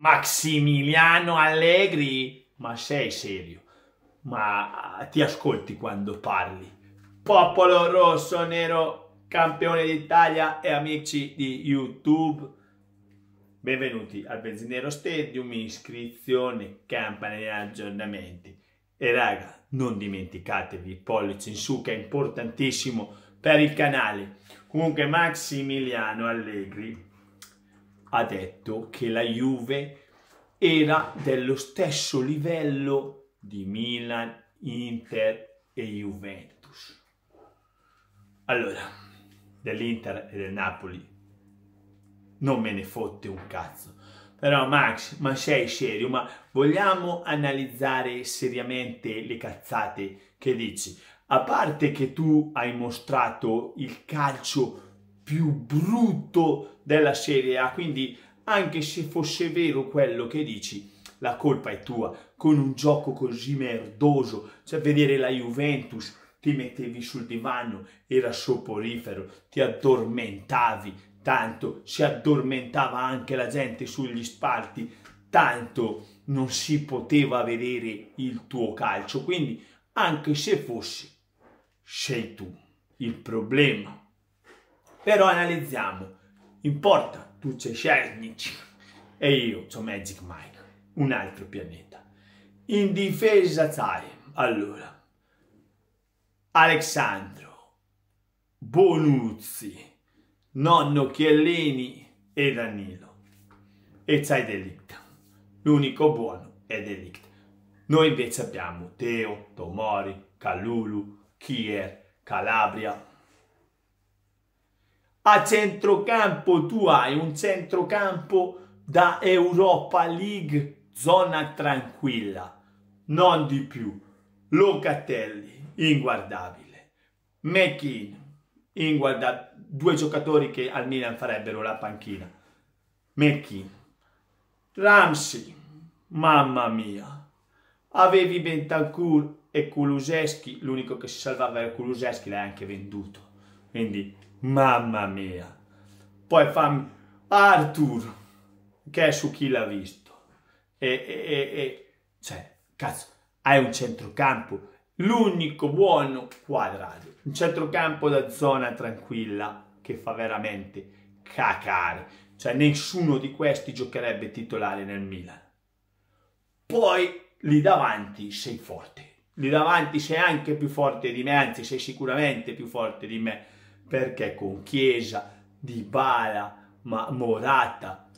Maximiliano Allegri, ma sei serio? Ma ah, ti ascolti quando parli? Popolo rosso, nero, campione d'Italia e amici di YouTube. Benvenuti al Benzinero Stadium, iscrizione, campanelli aggiornamenti. E raga, non dimenticatevi il pollice in su che è importantissimo per il canale. Comunque Maximiliano Allegri ha detto che la Juve era dello stesso livello di Milan, Inter e Juventus. Allora, dell'Inter e del Napoli non me ne fotte un cazzo. Però Max, ma sei serio? Ma vogliamo analizzare seriamente le cazzate che dici? A parte che tu hai mostrato il calcio più brutto della Serie A, quindi anche se fosse vero quello che dici, la colpa è tua, con un gioco così merdoso, cioè vedere la Juventus, ti mettevi sul divano, era soporifero, ti addormentavi, tanto si addormentava anche la gente sugli spalti, tanto non si poteva vedere il tuo calcio, quindi anche se fosse, sei tu il problema però analizziamo. Importa, tu c'è Cernic e io c'ho Magic Mike, un altro pianeta. In difesa sai, allora, Alessandro, Bonuzzi, Nonno Chiellini e Danilo. E c'hai Delict. L'unico buono è Delict. Noi invece abbiamo Teo, Tomori, Calulu, Kier, Calabria, a centrocampo tu hai un centrocampo da Europa League, zona tranquilla, non di più. Locatelli, inguardabile. McKean, inguardabile. Due giocatori che al Milan farebbero la panchina. McKean. Ramsey, mamma mia. Avevi Bentancur e Kuluseschi, l'unico che si salvava era Kuluseschi, l'hai anche venduto. Quindi, mamma mia. Poi fammi Arthur, che è su chi l'ha visto. E, e, e, cioè, cazzo, hai un centrocampo. L'unico buono quadrato. Un centrocampo da zona tranquilla che fa veramente cacare. Cioè, nessuno di questi giocherebbe titolare nel Milan. Poi, lì davanti sei forte lì davanti c'è anche più forte di me, anzi sei sicuramente più forte di me, perché con Chiesa, Dybala, ma Morata,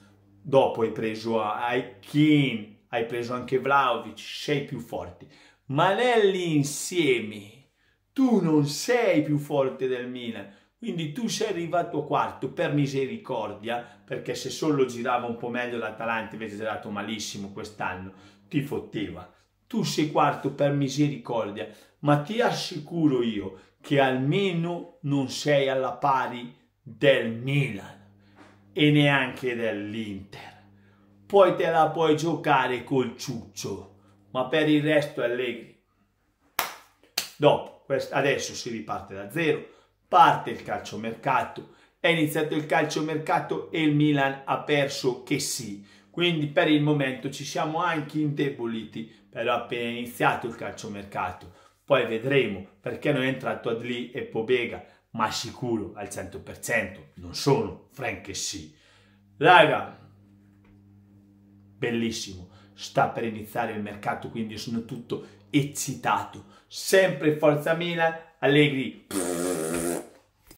dopo hai preso Aikin, hai preso anche Vlaovic, sei più forte. Ma nell'insieme tu non sei più forte del Milan, quindi tu sei arrivato quarto per misericordia, perché se solo girava un po' meglio l'Atalanta invece è andato malissimo quest'anno, ti fotteva tu sei quarto per misericordia, ma ti assicuro io che almeno non sei alla pari del Milan e neanche dell'Inter. Poi te la puoi giocare col ciuccio, ma per il resto Allegri. Dopo, adesso si riparte da zero, parte il calciomercato, è iniziato il calciomercato e il Milan ha perso che sì quindi per il momento ci siamo anche indeboliti, però appena iniziato il calciomercato. Poi vedremo perché non è entrato Adli e Pobega, ma sicuro al 100% non sono Frank sì. Raga, bellissimo, sta per iniziare il mercato, quindi sono tutto eccitato. Sempre Forza Milan, Allegri. Pff